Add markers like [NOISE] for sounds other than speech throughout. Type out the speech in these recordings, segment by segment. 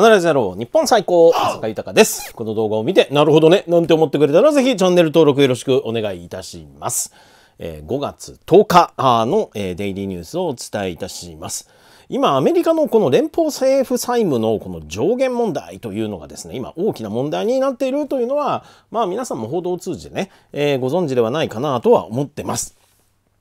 必ずやろう。日本最高坂豊です。この動画を見て、なるほどね、なんて思ってくれたら、ぜひチャンネル登録よろしくお願いいたします。えー、5月10日の、えー、デイリーニュースをお伝えいたします。今、アメリカのこの連邦政府債務のこの上限問題というのがですね、今大きな問題になっているというのは、まあ皆さんも報道を通じてね、えー、ご存知ではないかなとは思ってます。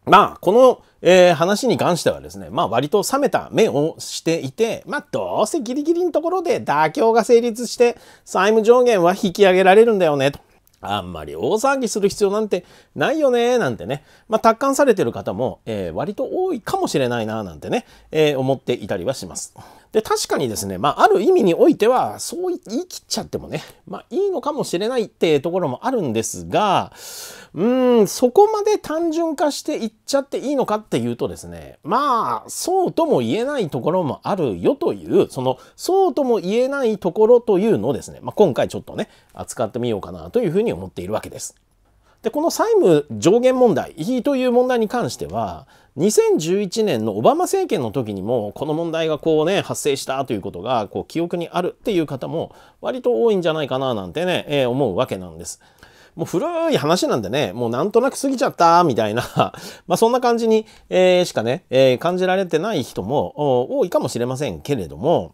まあ、この、えー、話に関してはですね、まあ割と冷めた目をしていて、まあどうせギリギリのところで妥協が成立して債務上限は引き上げられるんだよねと。あんまり大騒ぎする必要なんてないよねなんてね、まあ達観されてる方も、えー、割と多いかもしれないななんてね、えー、思っていたりはします。で、確かにですね、まあ、ある意味においては、そう言い切っちゃってもね、まあ、いいのかもしれないっていうところもあるんですが、うーん、そこまで単純化していっちゃっていいのかっていうとですね、まあ、そうとも言えないところもあるよという、その、そうとも言えないところというのをですね、まあ、今回ちょっとね、扱ってみようかなというふうに思っているわけです。でこの債務上限問題という問題に関しては2011年のオバマ政権の時にもこの問題がこうね発生したということがこう記憶にあるっていう方も割と多いんじゃないかななんてね、えー、思うわけなんです。もう古い話なんでね、もうなんとなく過ぎちゃったみたいな [LAUGHS] まあそんな感じに、えー、しかね、えー、感じられてない人も多いかもしれませんけれども、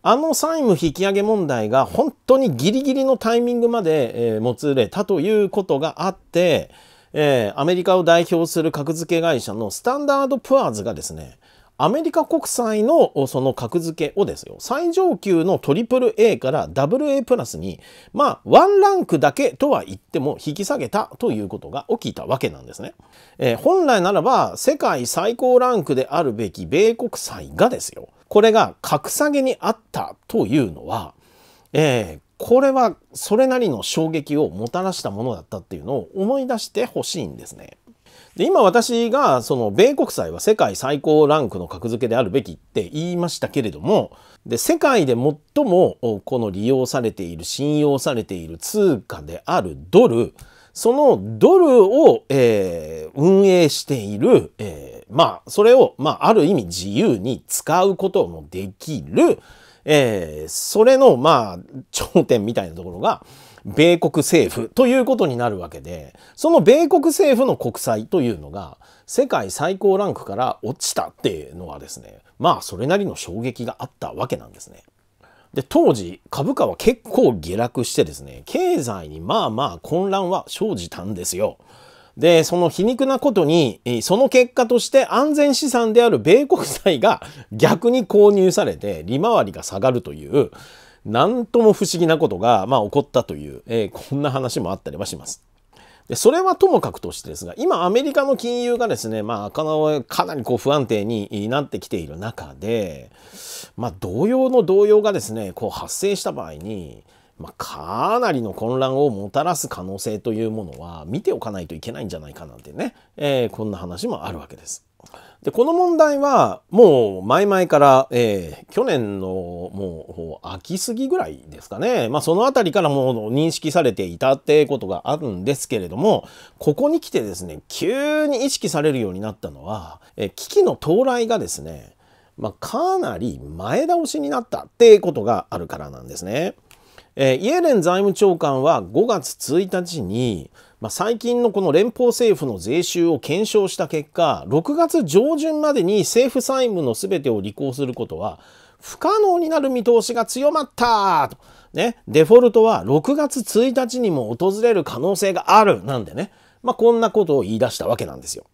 あの債務引き上げ問題が本当にギリギリのタイミングまで、えー、もつれたということがあって、えー、アメリカを代表する格付け会社のスタンダード・プアーズがですね、アメリカ国債のその格付けをですよ、最上級の AAA から AA プラスに、まあ、ワンランクだけとは言っても引き下げたということが起きたわけなんですね。えー、本来ならば、世界最高ランクであるべき米国債がですよ、これが格下げにあったというのは、えー、これはそれなりの衝撃をもたらしたものだったっていうのを思い出してほしいんですね。で今私がその米国債は世界最高ランクの格付けであるべきって言いましたけれどもで世界で最もこの利用されている信用されている通貨であるドルそのドルを、えー、運営している、えー、まあ、それを、まあ、ある意味自由に使うこともできる、えー、それの、まあ、頂点みたいなところが、米国政府ということになるわけで、その米国政府の国債というのが、世界最高ランクから落ちたっていうのはですね、まあ、それなりの衝撃があったわけなんですね。で、当時、株価は結構下落してですね、経済にまあまあ混乱は生じたんですよ。で、その皮肉なことに、その結果として安全資産である米国債が [LAUGHS] 逆に購入されて利回りが下がるという、なんとも不思議なことが、まあ、起こったという、えー、こんな話もあったりはします。で、それはともかくとしてですが、今アメリカの金融がですね、まあ、かなりこう不安定になってきている中で、まあ、同様の同様がですね、こう発生した場合に、まあ、かなりの混乱をもたらす可能性というものは見ておかないといけないんじゃないかなんてね、えー、こんな話もあるわけです。で、この問題は、もう前々から、えー、去年のもう秋過ぎぐらいですかね。まあそのあたりからもう認識されていたってことがあるんですけれども、ここに来てですね、急に意識されるようになったのは、えー、危機の到来がですね、まあかなり前倒しになったってことがあるからなんですね。えー、イエレン財務長官は5月1日に、まあ、最近のこの連邦政府の税収を検証した結果、6月上旬までに政府債務の全てを履行することは不可能になる見通しが強まったと、ね、デフォルトは6月1日にも訪れる可能性があるなんでね、まあ、こんなことを言い出したわけなんですよ。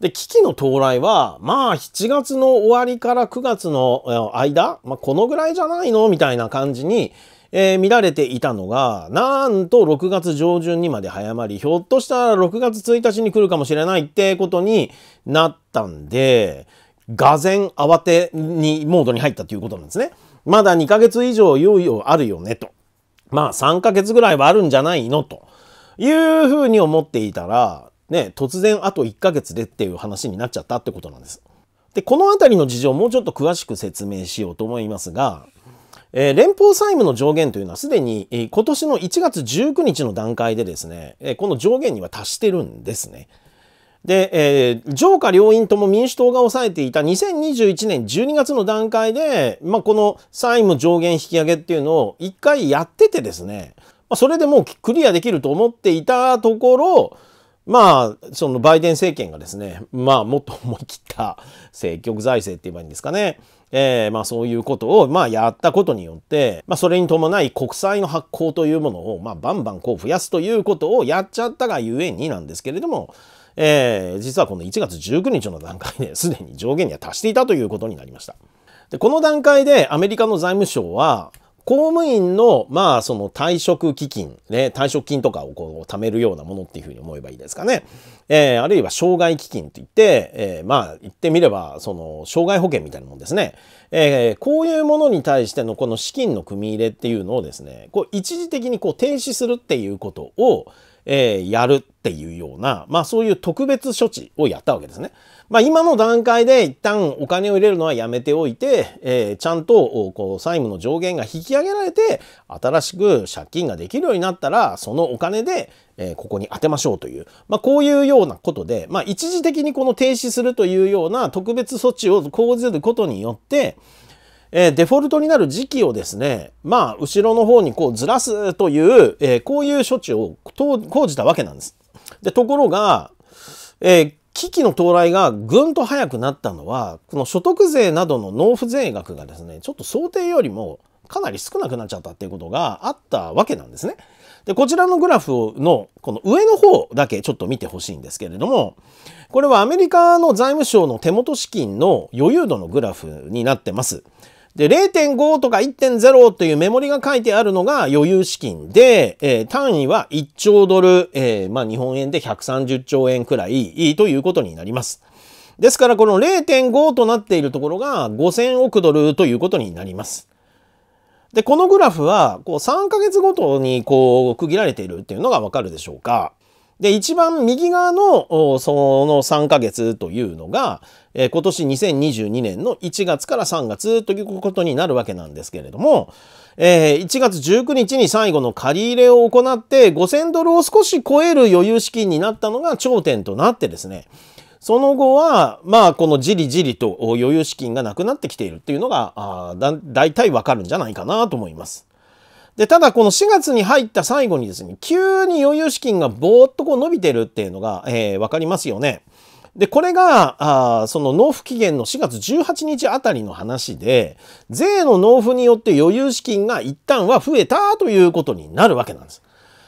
で、危機の到来は、まあ、7月の終わりから9月の間、まあ、このぐらいじゃないのみたいな感じに、えー、見られていたのが、なんと6月上旬にまで早まり、ひょっとしたら6月1日に来るかもしれないってことになったんで、がぜん慌てにモードに入ったということなんですね。まだ2ヶ月以上猶予あるよねと。まあ3ヶ月ぐらいはあるんじゃないのというふうに思っていたら、ね、突然あと1ヶ月でっていう話になっちゃったってことなんです。で、このあたりの事情をもうちょっと詳しく説明しようと思いますが、えー、連邦債務の上限というのはすでに、えー、今年の1月19日の段階でですね、えー、この上限には達してるんですね。で、えー、上下両院とも民主党が抑えていた2021年12月の段階で、まあ、この債務上限引き上げっていうのを一回やっててですね、まあ、それでもうクリアできると思っていたところ、まあ、そのバイデン政権がですね、まあ、もっと思い切った政局財政って言えばいいんですかね。えー、まあそういうことを、まあやったことによって、まあそれに伴い国債の発行というものを、まあバンバンこう増やすということをやっちゃったがゆえになんですけれども、えー、実はこの1月19日の段階ですでに上限には達していたということになりました。で、この段階でアメリカの財務省は、公務員の、まあ、その退職基金、ね、退職金とかをこう、貯めるようなものっていうふうに思えばいいですかね。えー、あるいは、障害基金といって、えー、まあ、言ってみれば、その、障害保険みたいなもんですね。えー、こういうものに対してのこの資金の組み入れっていうのをですね、こう、一時的にこう、停止するっていうことを、えー、やるっていうような、まあそういう特別処置をやったわけですね。まあ今の段階で一旦お金を入れるのはやめておいて、えー、ちゃんとこう債務の上限が引き上げられて、新しく借金ができるようになったら、そのお金で、えー、ここに当てましょうという、まあこういうようなことで、まあ一時的にこの停止するというような特別措置を講ずることによって、えー、デフォルトになる時期をですね、まあ、後ろの方にこうずらすという、えー、こういう処置を講じたわけなんです。で、ところが、えー、危機の到来がぐんと早くなったのは、この所得税などの納付税額がですね、ちょっと想定よりもかなり少なくなっちゃったっていうことがあったわけなんですね。で、こちらのグラフのこの上の方だけちょっと見てほしいんですけれども、これはアメリカの財務省の手元資金の余裕度のグラフになってます。で、0.5とか1.0というメモリが書いてあるのが余裕資金で、えー、単位は1兆ドル、えー、まあ日本円で130兆円くらいということになります。ですからこの0.5となっているところが5000億ドルということになります。で、このグラフはこう3ヶ月ごとにこう区切られているっていうのがわかるでしょうか。で、一番右側のその3ヶ月というのが、えー、今年2022年の1月から3月ということになるわけなんですけれども、えー、1月19日に最後の借り入れを行って5000ドルを少し超える余裕資金になったのが頂点となってですね、その後は、まあ、このじりじりと余裕資金がなくなってきているっていうのが、あだ大体わかるんじゃないかなと思います。で、ただこの4月に入った最後にですね、急に余裕資金がぼーっとこう伸びてるっていうのが、えー、わかりますよね。で、これが、あその納付期限の4月18日あたりの話で、税の納付によって余裕資金が一旦は増えたということになるわけなんです。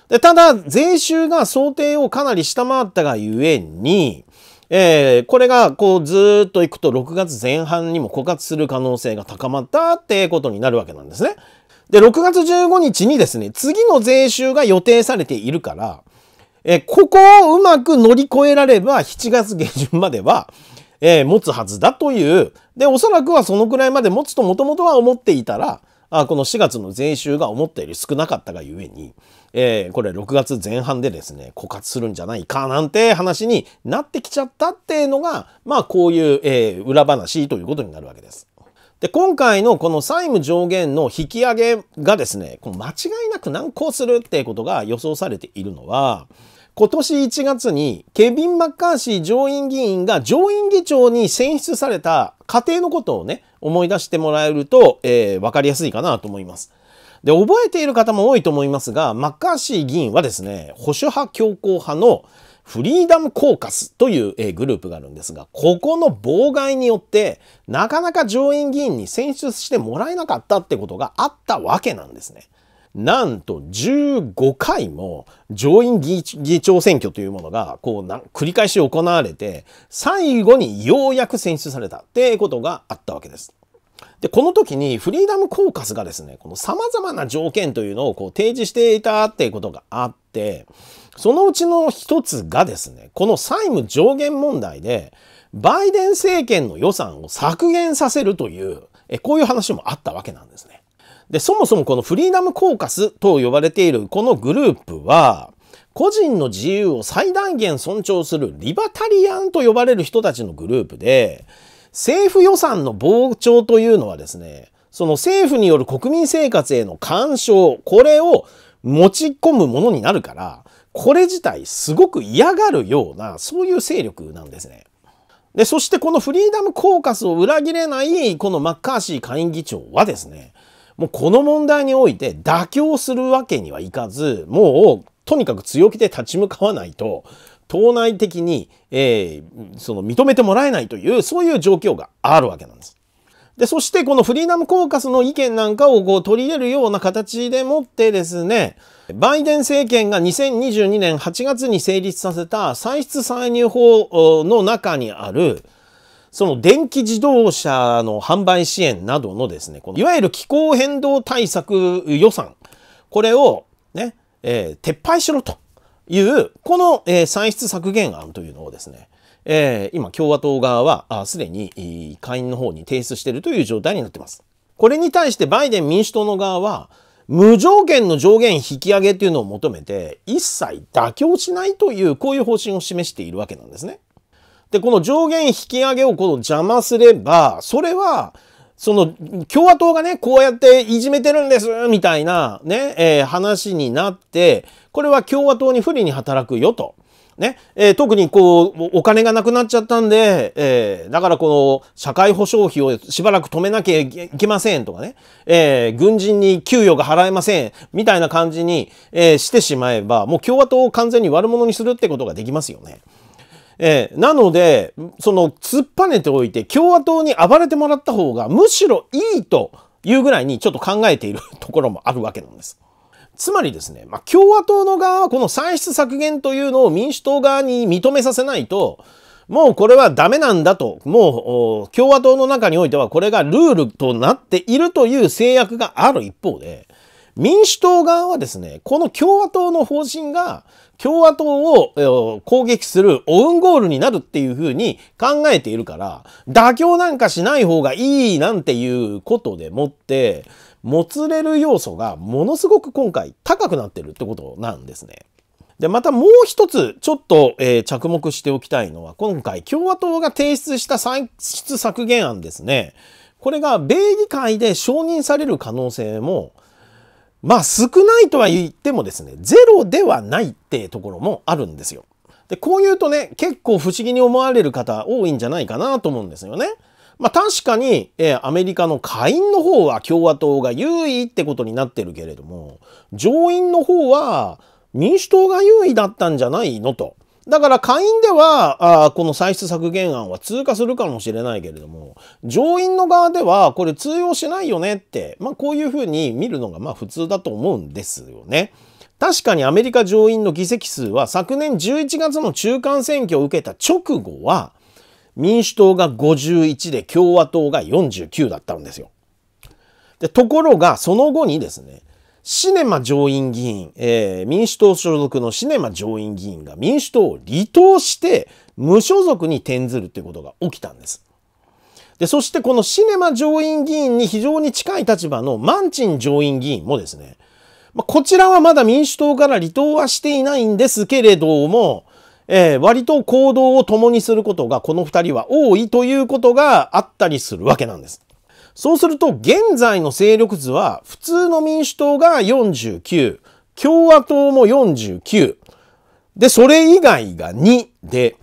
で、ただ、税収が想定をかなり下回ったがゆえに、えー、これがこうずっと行くと6月前半にも枯渇する可能性が高まったっていうことになるわけなんですね。で、6月15日にですね、次の税収が予定されているから、えここをうまく乗り越えられば、7月下旬までは、えー、持つはずだという。で、おそらくはそのくらいまで持つともともとは思っていたら、あこの4月の税収が思ったより少なかったがゆえに、えー、これ6月前半でですね、枯渇するんじゃないかなんて話になってきちゃったっていうのが、まあこういう、えー、裏話ということになるわけです。で、今回のこの債務上限の引き上げがですね、間違いなく難航するっていうことが予想されているのは、今年1月にケビン・マッカーシー上院議員が上院議長に選出された過程のことをね、思い出してもらえると、えー、かりやすいかなと思います。で、覚えている方も多いと思いますが、マッカーシー議員はですね、保守派強硬派のフリーダムコーカスというグループがあるんですが、ここの妨害によって、なかなか上院議員に選出してもらえなかったってことがあったわけなんですね。なんと15回も上院議長選挙というものがこう繰り返し行われて最後にようやく選出されたっていうことがあったわけです。で、この時にフリーダムコーカスがですね、この様々な条件というのをこう提示していたっていうことがあって、そのうちの一つがですね、この債務上限問題で、バイデン政権の予算を削減させるという、えこういう話もあったわけなんですね。で、そもそもこのフリーダムコーカスと呼ばれているこのグループは、個人の自由を最大限尊重するリバタリアンと呼ばれる人たちのグループで、政府予算の膨張というのはですね、その政府による国民生活への干渉、これを持ち込むものになるから、これ自体すごく嫌がるようなそういう勢力なんですね。でそしてこのフリーダム・コーカスを裏切れないこのマッカーシー下院議長はですねもうこの問題において妥協するわけにはいかずもうとにかく強気で立ち向かわないと党内的に、えー、その認めてもらえないというそういう状況があるわけなんです。で、そしてこのフリーダムコーカスの意見なんかをこう取り入れるような形でもってですね、バイデン政権が2022年8月に成立させた歳出歳入法の中にある、その電気自動車の販売支援などのですね、このいわゆる気候変動対策予算、これをね、えー、撤廃しろという、この、えー、歳出削減案というのをですね、えー、今共和党側はすでに会員の方に提出しているという状態になっています。これに対してバイデン民主党の側は無条件の上限引き上げというのを求めて一切妥協しないというこういう方針を示しているわけなんですね。で、この上限引き上げをこの邪魔すれば、それはその共和党がね、こうやっていじめてるんですみたいなね、えー、話になって、これは共和党に不利に働くよと。ね、えー、特にこう、お金がなくなっちゃったんで、えー、だからこの社会保障費をしばらく止めなきゃいけませんとかね、えー、軍人に給与が払えません、みたいな感じに、えー、してしまえば、もう共和党を完全に悪者にするってことができますよね。えー、なので、その突っぱねておいて共和党に暴れてもらった方がむしろいいというぐらいにちょっと考えているところもあるわけなんです。つまりですね、まあ、共和党の側はこの歳出削減というのを民主党側に認めさせないと、もうこれはダメなんだと、もう共和党の中においてはこれがルールとなっているという制約がある一方で、民主党側はですね、この共和党の方針が共和党を攻撃するオウンゴールになるっていうふうに考えているから、妥協なんかしない方がいいなんていうことでもって、もつれる要素がものすごく今回高くなってるってことなんですね。で、またもう一つ、ちょっと、えー、着目しておきたいのは、今回、共和党が提出した歳出削減案ですね。これが、米議会で承認される可能性も、まあ、少ないとは言ってもですね、ゼロではないってところもあるんですよ。で、こう言うとね、結構不思議に思われる方多いんじゃないかなと思うんですよね。まあ確かに、えー、アメリカの下院の方は共和党が優位ってことになってるけれども、上院の方は民主党が優位だったんじゃないのと。だから下院では、あこの歳出削減案は通過するかもしれないけれども、上院の側ではこれ通用しないよねって、まあこういうふうに見るのがまあ普通だと思うんですよね。確かにアメリカ上院の議席数は昨年11月の中間選挙を受けた直後は民主党が51で共和党が49だったんですよ。でところがその後にですねシネマ上院議員、えー、民主党所属のシネマ上院議員が民主党を離党して無所属に転ずるということが起きたんです。で、そしてこのシネマ上院議員に非常に近い立場のマンチン上院議員もですね、まあ、こちらはまだ民主党から離党はしていないんですけれども、えー、割と行動を共にすることがこの二人は多いということがあったりするわけなんです。そうすると現在の勢力図は普通の民主党が49、共和党も49、で、それ以外が2で、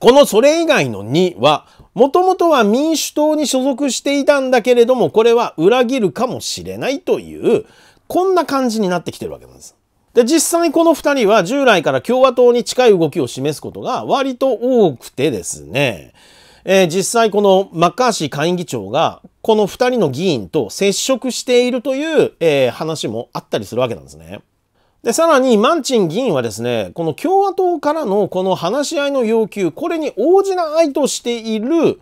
このそれ以外の2は、もともとは民主党に所属していたんだけれども、これは裏切るかもしれないという、こんな感じになってきてるわけなんです。で、実際この2人は従来から共和党に近い動きを示すことが割と多くてですね、えー、実際このマッカーシー下院議長がこの2人の議員と接触しているという、えー、話もあったりするわけなんですね。で、さらにマンチン議員はですね、この共和党からのこの話し合いの要求、これに応じないとしている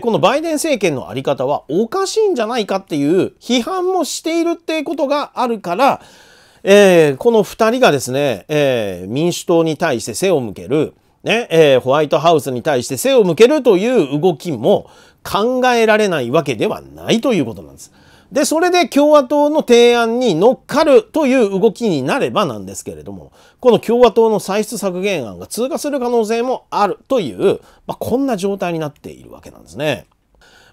このバイデン政権のあり方はおかしいんじゃないかっていう批判もしているっていうことがあるから、えー、この2人がですね、えー、民主党に対して背を向ける、ねえー、ホワイトハウスに対して背を向けるという動きも考えられないわけではないということなんです。で、それで共和党の提案に乗っかるという動きになればなんですけれども、この共和党の歳出削減案が通過する可能性もあるという、まあ、こんな状態になっているわけなんですね。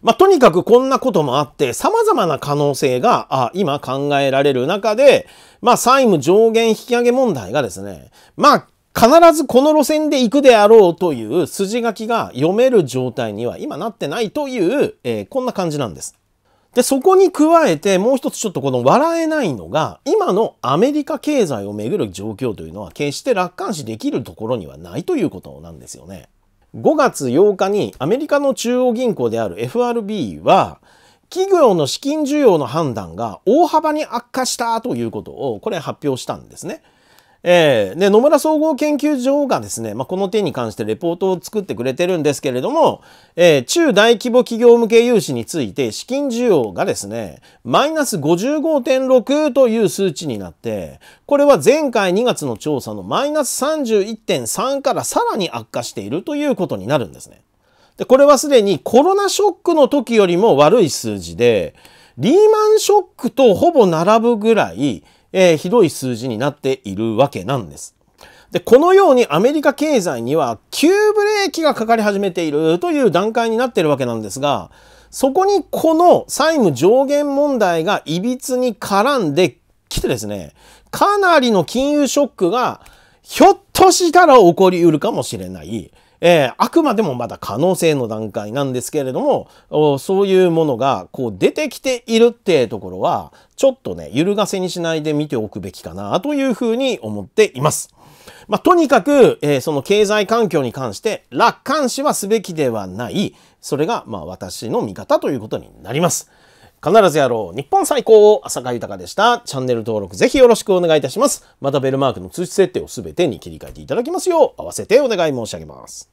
まあ、とにかくこんなこともあって、さまざまな可能性が、あ、今考えられる中で、まあ、債務上限引き上げ問題がですね、まあ、必ずこの路線で行くであろうという筋書きが読める状態には今なってないという、えー、こんな感じなんです。で、そこに加えてもう一つちょっとこの笑えないのが、今のアメリカ経済をめぐる状況というのは決して楽観視できるところにはないということなんですよね。5月8日にアメリカの中央銀行である FRB は、企業の資金需要の判断が大幅に悪化したということを、これ発表したんですね。えー、で野村総合研究所がですね、まあ、この点に関してレポートを作ってくれてるんですけれども、えー、中大規模企業向け融資について資金需要がですねマイナス55.6という数値になってこれは前回2月の調査のマイナス31.3からさらに悪化しているということになるんですね。でこれはすでにコロナショックの時よりも悪い数字でリーマンショックとほぼ並ぶぐらいえー、ひどい数字になっているわけなんです。で、このようにアメリカ経済には急ブレーキがかかり始めているという段階になっているわけなんですが、そこにこの債務上限問題がいびつに絡んできてですね、かなりの金融ショックがひょっとしたら起こりうるかもしれない。えー、あくまでもまだ可能性の段階なんですけれども、そういうものがこう出てきているってところは、ちょっとね、揺るがせにしないで見ておくべきかなというふうに思っています。まあ、とにかく、えー、その経済環境に関して楽観視はすべきではない。それが、まあ、私の見方ということになります。必ずやろう日本最高浅香豊でした。チャンネル登録ぜひよろしくお願いいたします。またベルマークの通知設定を全てに切り替えていただきますよう合わせてお願い申し上げます。